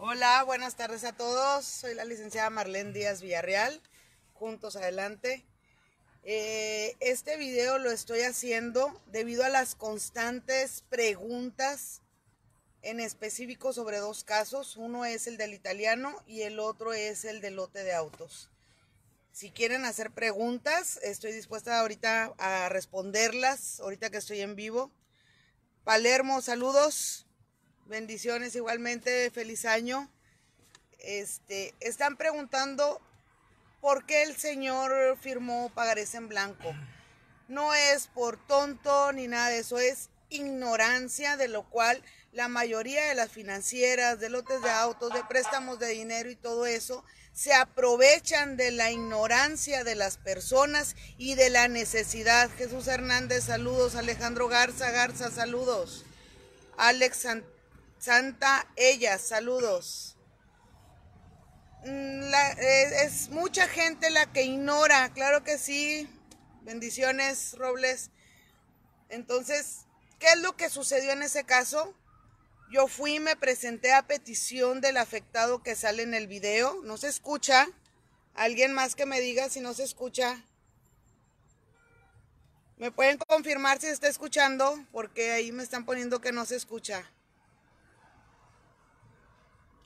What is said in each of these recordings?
Hola, buenas tardes a todos. Soy la licenciada Marlene Díaz Villarreal. Juntos adelante. Eh, este video lo estoy haciendo debido a las constantes preguntas en específico sobre dos casos. Uno es el del italiano y el otro es el del lote de autos. Si quieren hacer preguntas, estoy dispuesta ahorita a responderlas, ahorita que estoy en vivo. Palermo, saludos. Bendiciones igualmente, feliz año. Este, están preguntando por qué el señor firmó pagarés en blanco. No es por tonto ni nada de eso, es ignorancia de lo cual la mayoría de las financieras, de lotes de autos, de préstamos de dinero y todo eso, se aprovechan de la ignorancia de las personas y de la necesidad. Jesús Hernández, saludos. Alejandro Garza, Garza, saludos. Alex Santa Ella, saludos. Mm, eh, es, mucha gente la que ignora, claro que sí. Bendiciones, Robles. Entonces, ¿qué es lo que sucedió en ese caso? Yo fui y me presenté a petición del afectado que sale en el video. No se escucha. Alguien más que me diga si no se escucha. ¿Me pueden confirmar si está escuchando? Porque ahí me están poniendo que no se escucha.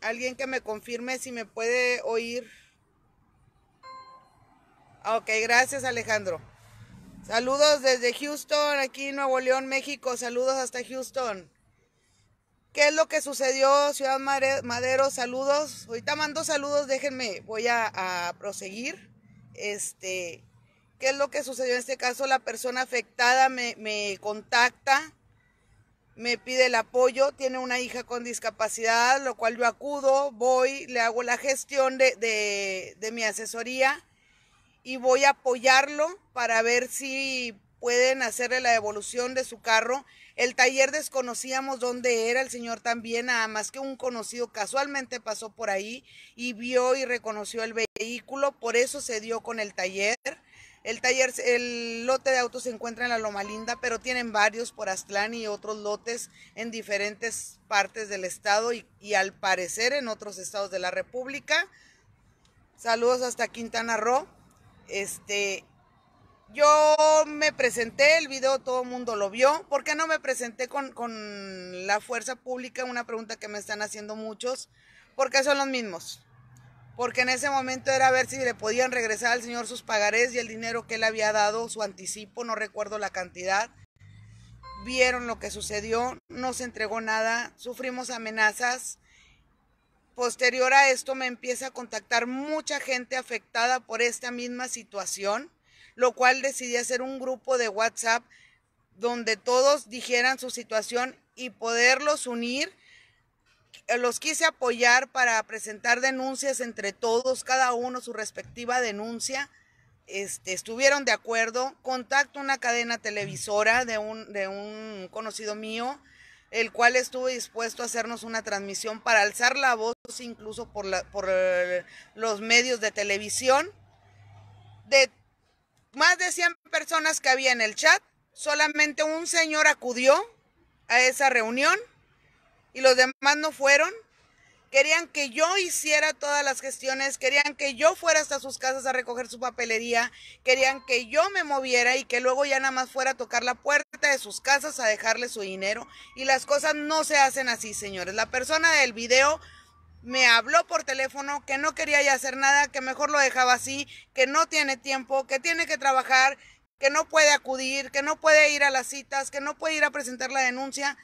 Alguien que me confirme si me puede oír. Ok, gracias Alejandro. Saludos desde Houston, aquí Nuevo León, México. Saludos hasta Houston. ¿Qué es lo que sucedió, Ciudad Madero? Saludos. Ahorita mando saludos, déjenme, voy a, proseguir. Este, ¿Qué es lo que sucedió en este caso? La persona afectada me, me contacta me pide el apoyo, tiene una hija con discapacidad, lo cual yo acudo, voy, le hago la gestión de, mi asesoría y voy a apoyarlo para ver si pueden hacerle la devolución de su carro. El taller desconocíamos dónde era, el señor también, nada más que un conocido casualmente pasó por ahí y vio y reconoció el vehículo, por eso se dio con el taller. El taller, el lote de autos se encuentra en la Loma Linda, pero tienen varios por Aztlán y otros lotes en diferentes partes del estado y, al parecer en otros estados de la República. Saludos hasta Quintana Roo. Este, yo me presenté, el video todo el mundo lo vio. ¿Por qué no me presenté con, con la fuerza pública? Una pregunta que me están haciendo muchos. Porque son los mismos porque en ese momento era ver si le podían regresar al señor sus pagarés y el dinero que él había dado, su anticipo, no recuerdo la cantidad. Vieron lo que sucedió, no se entregó nada, sufrimos amenazas. Posterior a esto me empieza a contactar mucha gente afectada por esta misma situación, lo cual decidí hacer un grupo de WhatsApp donde todos dijeran su situación y poderlos unir eh, los quise apoyar para presentar denuncias entre todos, cada uno su respectiva denuncia. Este, estuvieron de acuerdo. Contacto una cadena televisora de un, de un conocido mío, el cual estuvo dispuesto a hacernos una transmisión para alzar la voz incluso por, la, por eh, los medios de televisión. De más de 100 personas que había en el chat, solamente un señor acudió a esa reunión y los demás no fueron. Querían que yo hiciera todas las gestiones, querían que yo fuera hasta sus casas a recoger su papelería, querían que yo me moviera y que luego ya nada más fuera a tocar la puerta de sus casas a dejarle su dinero. Y las cosas no se hacen así, señores. La persona del video me habló por teléfono que no quería ya hacer nada, que mejor lo dejaba así, que no tiene tiempo, que tiene que trabajar, que no puede acudir, que no puede ir a las citas, que no puede ir a presentar la denuncia.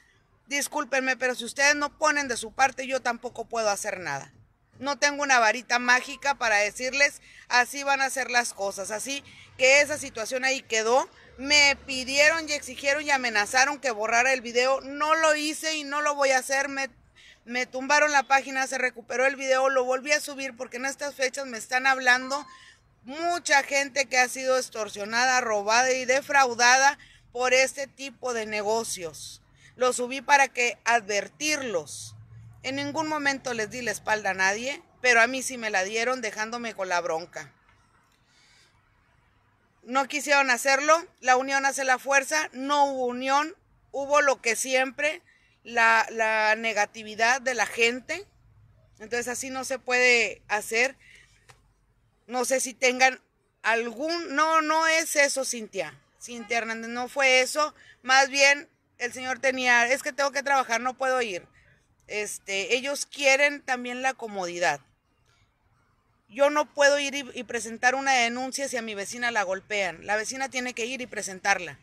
Discúlpenme, pero si ustedes no ponen de su parte, yo tampoco puedo hacer nada. No tengo una varita mágica para decirles, así van a ser las cosas. Así que esa situación ahí quedó. Me pidieron y exigieron y amenazaron que borrara el video. No lo hice y no lo voy a hacer. Me, me tumbaron la página, se recuperó el video, lo volví a subir porque en estas fechas me están hablando mucha gente que ha sido extorsionada, robada y defraudada por este tipo de negocios. Lo subí para que advertirlos. En ningún momento les di la espalda a nadie, pero a mí sí me la dieron dejándome con la bronca. No quisieron hacerlo, la unión hace la fuerza, no hubo unión, hubo lo que siempre, la, la negatividad de la gente. Entonces así no se puede hacer. No sé si tengan algún... No, no es eso, Cintia. Cintia Hernández, no fue eso. Más bien el señor tenía, es que tengo que trabajar, no puedo ir. Este, ellos quieren también la comodidad. Yo no puedo ir y, presentar una denuncia si a mi vecina la golpean. La vecina tiene que ir y presentarla.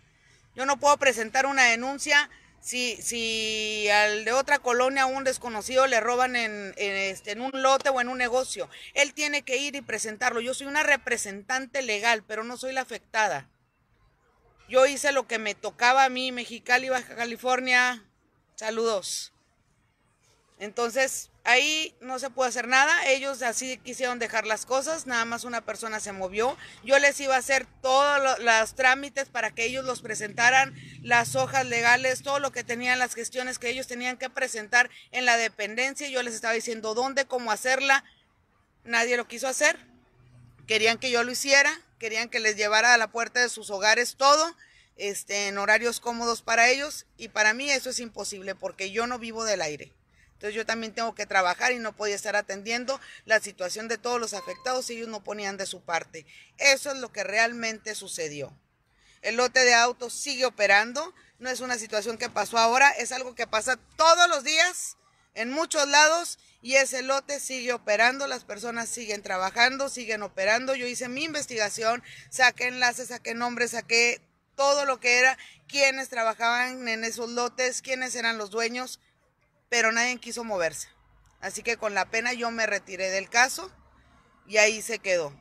Yo no puedo presentar una denuncia si, si al de otra colonia a un desconocido le roban en, en, este, en un lote o en un negocio. Él tiene que ir y presentarlo. Yo soy una representante legal, pero no soy la afectada. Yo hice lo que me tocaba a mí, Mexicali, Baja California. Saludos. Entonces, ahí no se pudo hacer nada. Ellos así quisieron dejar las cosas. Nada más una persona se movió. Yo les iba a hacer todos los trámites para que ellos los presentaran, las hojas legales, todo lo que tenían, las gestiones que ellos tenían que presentar en la dependencia. Yo les estaba diciendo dónde, cómo hacerla. Nadie lo quiso hacer. Querían que yo lo hiciera querían que les llevara a la puerta de sus hogares todo, este, en horarios cómodos para ellos, y para mí eso es imposible porque yo no vivo del aire. Entonces yo también tengo que trabajar y no podía estar atendiendo la situación de todos los afectados si ellos no ponían de su parte. Eso es lo que realmente sucedió. El lote de autos sigue operando, no es una situación que pasó ahora, es algo que pasa todos los días en muchos lados y ese lote sigue operando, las personas siguen trabajando, siguen operando. Yo hice mi investigación, saqué enlaces, saqué nombres, saqué todo lo que era, quiénes trabajaban en esos lotes, quiénes eran los dueños, pero nadie quiso moverse. Así que con la pena yo me retiré del caso y ahí se quedó.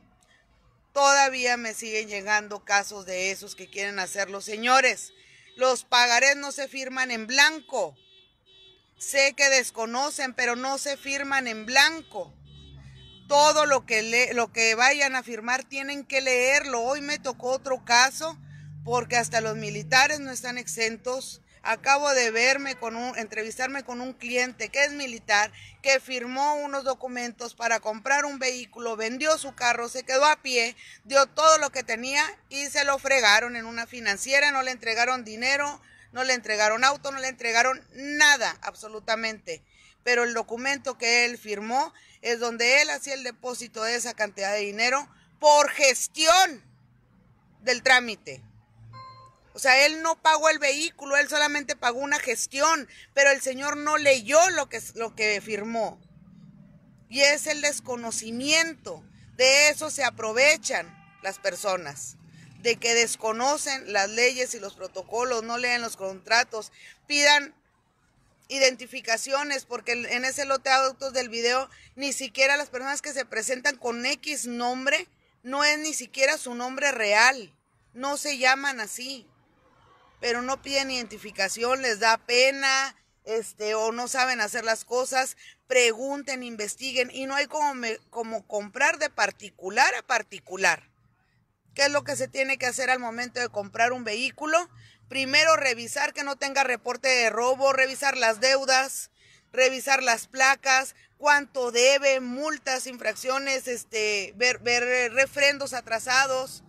Todavía me siguen llegando casos de esos que quieren hacerlo. Señores, los pagarés no se firman en blanco. Sé que desconocen, pero no se firman en blanco. Todo lo que, lo que vayan a firmar tienen que leerlo. Hoy me tocó otro caso porque hasta los militares no están exentos. Acabo de verme con un, entrevistarme con un cliente que es militar, que firmó unos documentos para comprar un vehículo, vendió su carro, se quedó a pie, dio todo lo que tenía y se lo fregaron en una financiera, no le entregaron dinero, no le entregaron auto, no le entregaron nada, absolutamente. Pero el documento que él firmó es donde él hacía el depósito de esa cantidad de dinero por gestión del trámite. O sea, él no pagó el vehículo, él solamente pagó una gestión, pero el señor no leyó lo que, lo que firmó. Y es el desconocimiento. De eso se aprovechan las personas de que desconocen las leyes y los protocolos, no leen los contratos, pidan identificaciones, porque en ese loteado de del video ni siquiera las personas que se presentan con X nombre no es ni siquiera su nombre real, no se llaman así, pero no piden identificación, les da pena, este, o no saben hacer las cosas, pregunten, investiguen, y no hay como, como comprar de particular a particular. ¿Qué es lo que se tiene que hacer al momento de comprar un vehículo? Primero, revisar que no tenga reporte de robo, revisar las deudas, revisar las placas, cuánto debe, multas, infracciones, este, ver, ver eh, refrendos atrasados.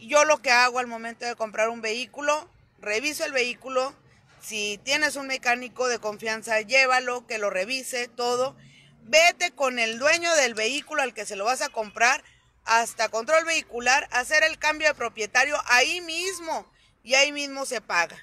Yo lo que hago al momento de comprar un vehículo, reviso el vehículo, si tienes un mecánico de confianza, llévalo, que lo revise todo. Vete con el dueño del vehículo al que se lo vas a comprar hasta control vehicular, hacer el cambio de propietario ahí mismo y ahí mismo se paga.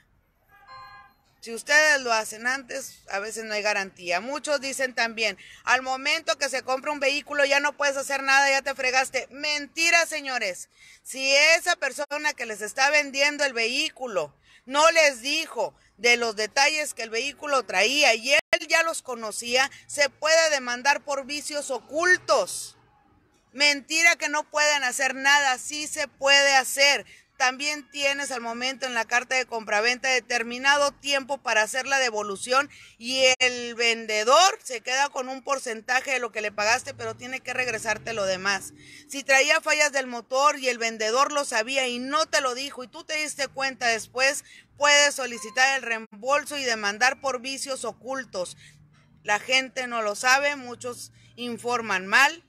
Si ustedes lo hacen antes, a veces no hay garantía. Muchos dicen también, al momento que se compra un vehículo ya no puedes hacer nada, ya te fregaste. Mentira, señores. Si esa persona que les está vendiendo el vehículo no les dijo de los detalles que el vehículo traía y él ya los conocía, se puede demandar por vicios ocultos. Mentira que no pueden hacer nada, sí se puede hacer. También tienes al momento en la carta de compraventa determinado tiempo para hacer la devolución y el vendedor se queda con un porcentaje de lo que le pagaste, pero tiene que regresarte lo demás. Si traía fallas del motor y el vendedor lo sabía y no te lo dijo y tú te diste cuenta después, puedes solicitar el reembolso y demandar por vicios ocultos. La gente no lo sabe, muchos informan mal,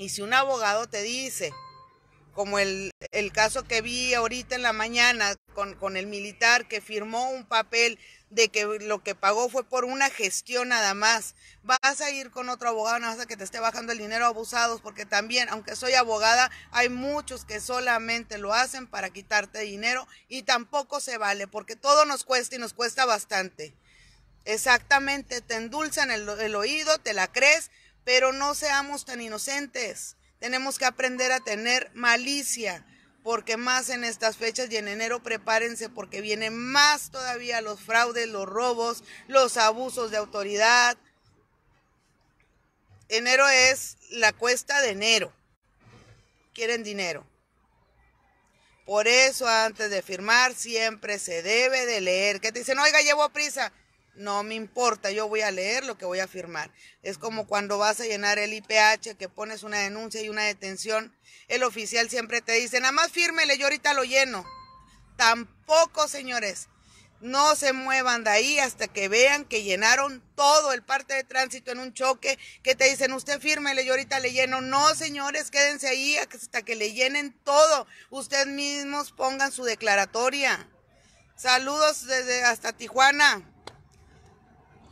y si un abogado te dice, como el, caso que vi ahorita en la mañana con, con, el militar que firmó un papel de que lo que pagó fue por una gestión nada más, vas a ir con otro abogado, no vas a que te esté bajando el dinero abusados, porque también, aunque soy abogada, hay muchos que solamente lo hacen para quitarte dinero y tampoco se vale, porque todo nos cuesta y nos cuesta bastante. Exactamente, te endulzan el oído, te la crees pero no seamos tan inocentes. Tenemos que aprender a tener malicia, porque más en estas fechas y en enero prepárense porque vienen más todavía los fraudes, los robos, los abusos de autoridad. Enero es la cuesta de enero. Quieren dinero. Por eso antes de firmar siempre se debe de leer. Que te dicen, oiga, llevo prisa no me importa, yo voy a leer lo que voy a firmar. Es como cuando vas a llenar el IPH, que pones una denuncia y una detención, el oficial siempre te dice, nada más fírmele, yo ahorita lo lleno. Tampoco, señores, no se muevan de ahí hasta que vean que llenaron todo el parte de tránsito en un choque, que te dicen, usted fírmele, yo ahorita le lleno. No, señores, quédense ahí hasta que le llenen todo. Ustedes mismos pongan su declaratoria. Saludos desde hasta Tijuana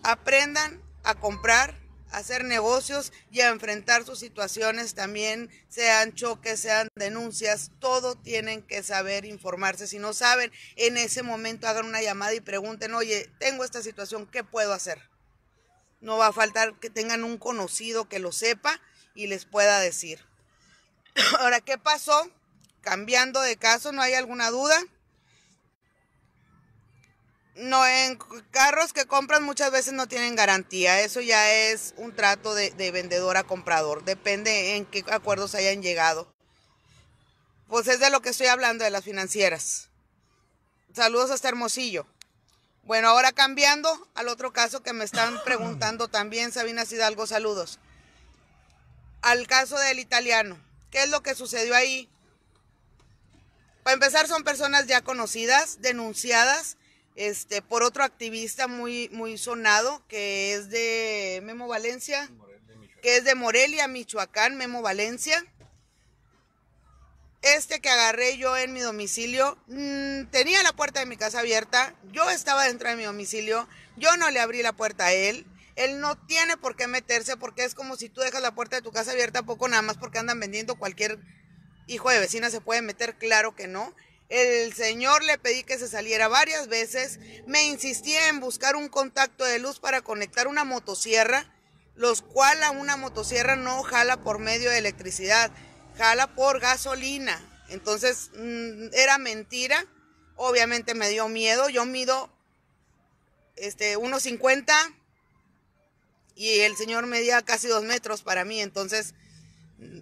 aprendan a comprar, a hacer negocios y a enfrentar sus situaciones también, sean choques, sean denuncias, todo tienen que saber informarse. Si no saben, en ese momento hagan una llamada y pregunten, oye, tengo esta situación, ¿qué puedo hacer? No va a faltar que tengan un conocido que lo sepa y les pueda decir. Ahora, ¿qué pasó? Cambiando de caso, no hay alguna duda no en carros que compran muchas veces no tienen garantía. Eso ya es un trato de, vendedor a comprador. Depende en qué acuerdos hayan llegado. Pues es de lo que estoy hablando, de las financieras. Saludos hasta Hermosillo. Bueno, ahora cambiando al otro caso que me están preguntando también, Sabina Hidalgo, saludos. Al caso del italiano. ¿Qué es lo que sucedió ahí? Para empezar, son personas ya conocidas, denunciadas, este, por otro activista muy, muy sonado, que es de Memo Valencia, que es de Morelia, Michoacán, Memo Valencia. Este que agarré yo en mi domicilio, mm, tenía la puerta de mi casa abierta, yo estaba dentro de mi domicilio, yo no le abrí la puerta a él, él no tiene por qué meterse porque es como si tú dejas la puerta de tu casa abierta poco nada más porque andan vendiendo cualquier hijo de vecina se puede meter, claro que no. El señor le pedí que se saliera varias veces. Me insistía en buscar un contacto de luz para conectar una motosierra, los cual a una motosierra no jala por medio de electricidad, jala por gasolina. Entonces mm, era mentira. Obviamente me dio miedo. Yo mido este, 1.50 y el señor medía casi dos metros para mí. Entonces mm,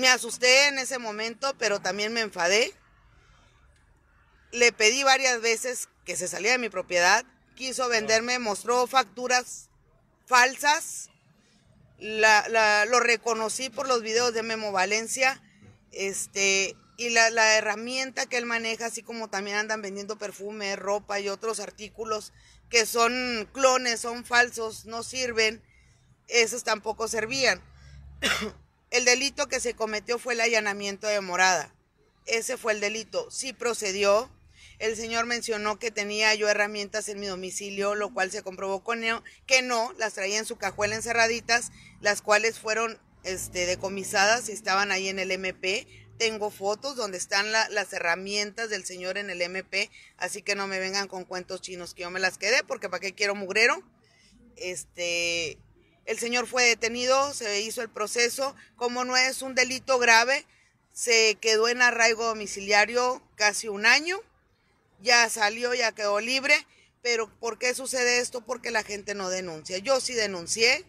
me asusté en ese momento, pero también me enfadé le pedí varias veces que se saliera de mi propiedad, quiso venderme, mostró facturas falsas, lo reconocí por los videos de Memo Valencia, este, y la, herramienta que él maneja, así como también andan vendiendo perfume, ropa y otros artículos que son clones, son falsos, no sirven, esos tampoco servían. el delito que se cometió fue el allanamiento de morada. Ese fue el delito. Sí procedió, el señor mencionó que tenía yo herramientas en mi domicilio, lo cual se comprobó con él que no, las traía en su cajuela encerraditas, las cuales fueron este, decomisadas y estaban ahí en el MP. Tengo fotos donde están las herramientas del señor en el MP, así que no me vengan con cuentos chinos que yo me las quedé, porque ¿para qué quiero mugrero? Este, el señor fue detenido, se hizo el proceso. Como no es un delito grave, se quedó en arraigo domiciliario casi un año ya salió, ya quedó libre. Pero ¿por qué sucede esto? Porque la gente no denuncia. Yo sí denuncié,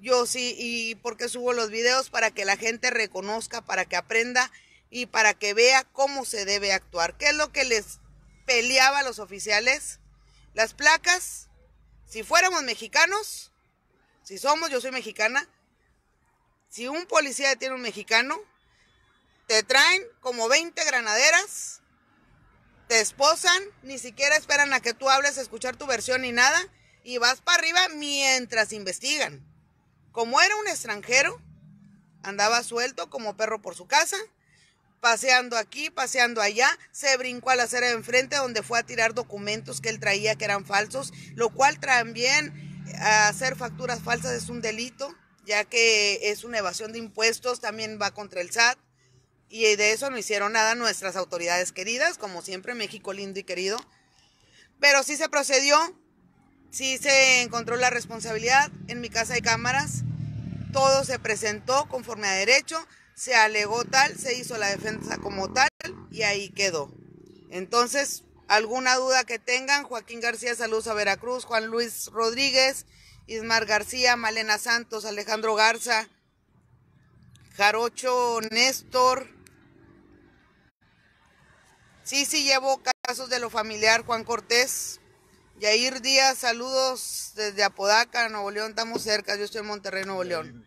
yo sí, y porque subo los videos para que la gente reconozca, para que aprenda y para que vea cómo se debe actuar. ¿Qué es lo que les peleaba a los oficiales? Las placas, si fuéramos mexicanos, si somos, yo soy mexicana, si un policía tiene un mexicano, te traen como 20 granaderas te esposan, ni siquiera esperan a que tú hables, escuchar tu versión ni nada, y vas para arriba mientras investigan. Como era un extranjero, andaba suelto como perro por su casa, paseando aquí, paseando allá, se brincó a la acera de enfrente donde fue a tirar documentos que él traía que eran falsos, lo cual también eh, hacer facturas falsas es un delito, ya que es una evasión de impuestos, también va contra el SAT. Y de eso no hicieron nada nuestras autoridades queridas, como siempre México lindo y querido. Pero sí se procedió, sí se encontró la responsabilidad. En mi casa de cámaras, todo se presentó conforme a derecho, se alegó tal, se hizo la defensa como tal y ahí quedó. Entonces, alguna duda que tengan, Joaquín García, saludos a Veracruz, Juan Luis Rodríguez, Ismar García, Malena Santos, Alejandro Garza, Jarocho Néstor, Sí, sí, llevo casos de lo familiar, Juan Cortés. Yair Díaz, saludos desde Apodaca, Nuevo León, estamos cerca, yo estoy en Monterrey, Nuevo León.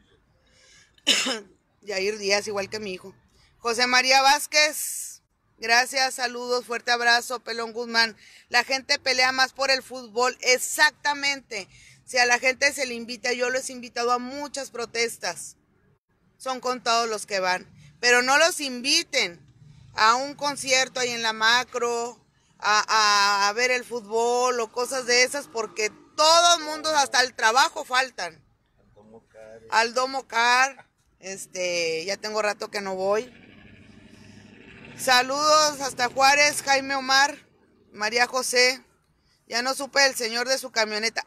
Yair Díaz, igual que mi hijo. José María Vázquez, gracias, saludos, fuerte abrazo, Pelón Guzmán. La gente pelea más por el fútbol, exactamente. Si a la gente se le invita, yo los he invitado a muchas protestas. Son contados los que van, pero no los inviten a un concierto ahí en la macro, a, ver el fútbol o cosas de esas, porque todo el mundo, hasta el trabajo faltan. Al domo car. este, ya tengo rato que no voy. Saludos hasta Juárez, Jaime Omar, María José. Ya no supe el señor de su camioneta.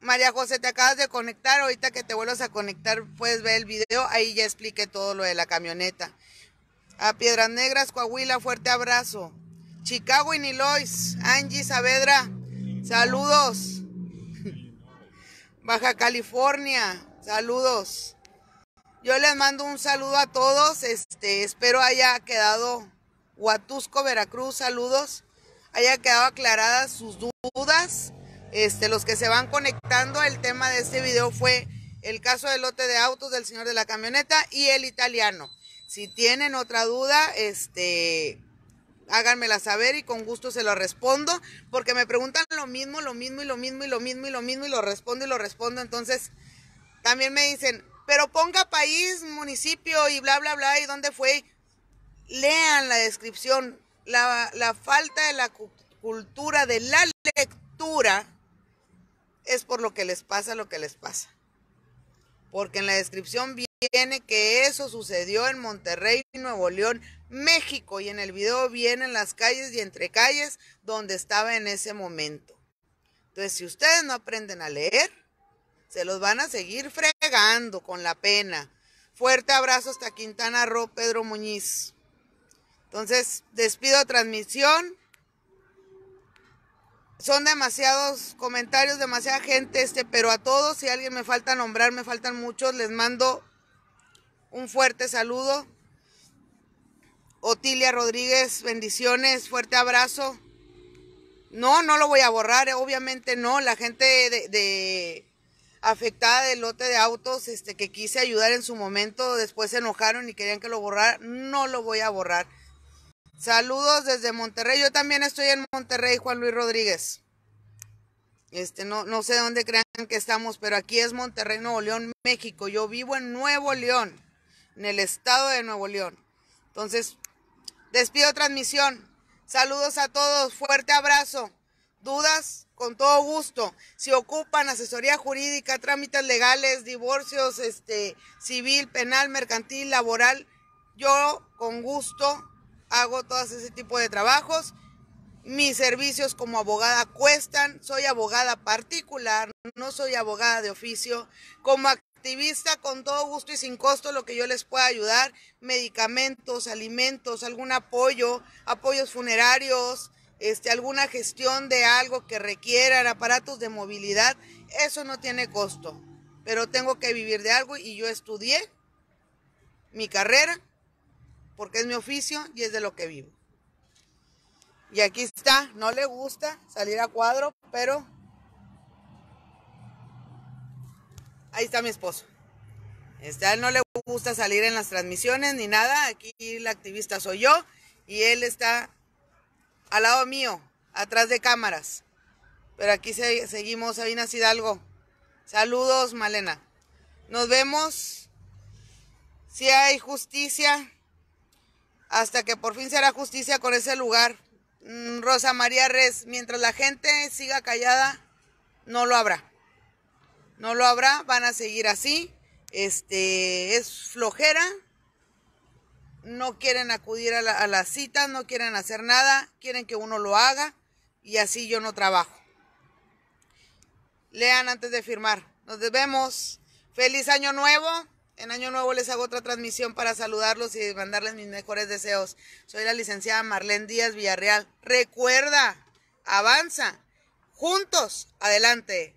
María José, te acabas de conectar. Ahorita que te vuelvas a conectar, puedes ver el video. Ahí ya expliqué todo lo de la camioneta. A Piedras Negras, Coahuila, fuerte abrazo. Chicago, y nilois Angie Saavedra, saludos. Baja California, saludos. Yo les mando un saludo a todos, este, espero haya quedado Huatusco, Veracruz, saludos. Haya quedado aclaradas sus dudas. Este, los que se van conectando, el tema de este video fue el caso del lote de autos del señor de la camioneta y el italiano. Si tienen otra duda, este, háganmela saber y con gusto se lo respondo, porque me preguntan lo mismo, lo mismo y lo mismo y lo mismo y lo mismo y lo respondo y lo respondo. Entonces, también me dicen, pero ponga país, municipio y bla, bla, bla, y dónde fue. Lean la descripción. la falta de la cultura de la lectura es por lo que les pasa lo que les pasa porque en la descripción viene que eso sucedió en Monterrey, Nuevo León, México, y en el video vienen las calles y entre calles donde estaba en ese momento. Entonces, si ustedes no aprenden a leer, se los van a seguir fregando con la pena. Fuerte abrazo hasta Quintana Roo, Pedro Muñiz. Entonces, despido transmisión son demasiados comentarios, demasiada gente, este, pero a todos, si alguien me falta nombrar, me faltan muchos, les mando un fuerte saludo. Otilia Rodríguez, bendiciones, fuerte abrazo. No, no lo voy a borrar, eh, obviamente no. La gente de, afectada del lote de autos este, que quise ayudar en su momento, después se enojaron y querían que lo borrara, no lo voy a borrar. Saludos desde Monterrey. Yo también estoy en Monterrey, Juan Luis Rodríguez. Este, no, no sé dónde crean que estamos, pero aquí es Monterrey, Nuevo León, México. Yo vivo en Nuevo León, en el estado de Nuevo León. Entonces, despido transmisión. Saludos a todos, fuerte abrazo. Dudas, con todo gusto. Si ocupan asesoría jurídica, trámites legales, divorcios, este, civil, penal, mercantil, laboral, yo con gusto hago todo ese tipo de trabajos. Mis servicios como abogada cuestan, soy abogada particular, no soy abogada de oficio. Como activista, con todo gusto y sin costo, lo que yo les pueda ayudar, medicamentos, alimentos, algún apoyo, apoyos funerarios, este, alguna gestión de algo que requieran, aparatos de movilidad, eso no tiene costo. Pero tengo que vivir de algo y yo estudié mi carrera, porque es mi oficio y es de lo que vivo. Y aquí está, no le gusta salir a cuadro, pero ahí está mi esposo. Este, él no le gusta salir en las transmisiones ni nada, aquí la activista soy yo y él está al lado mío, atrás de cámaras. Pero aquí seguimos, Sabina Hidalgo. Saludos, Malena. Nos vemos. Si hay justicia, hasta que por fin se hará justicia con ese lugar. Mm, Rosa María Res, mientras la gente siga callada, no lo habrá. No lo habrá, van a seguir así. Este, es flojera. No quieren acudir a, la, a las citas, no quieren hacer nada, quieren que uno lo haga y así yo no trabajo. Lean antes de firmar. Nos vemos. Feliz año nuevo. En Año Nuevo les hago otra transmisión para saludarlos y mandarles mis mejores deseos. Soy la licenciada Marlene Díaz Villarreal. Recuerda, avanza, juntos, adelante.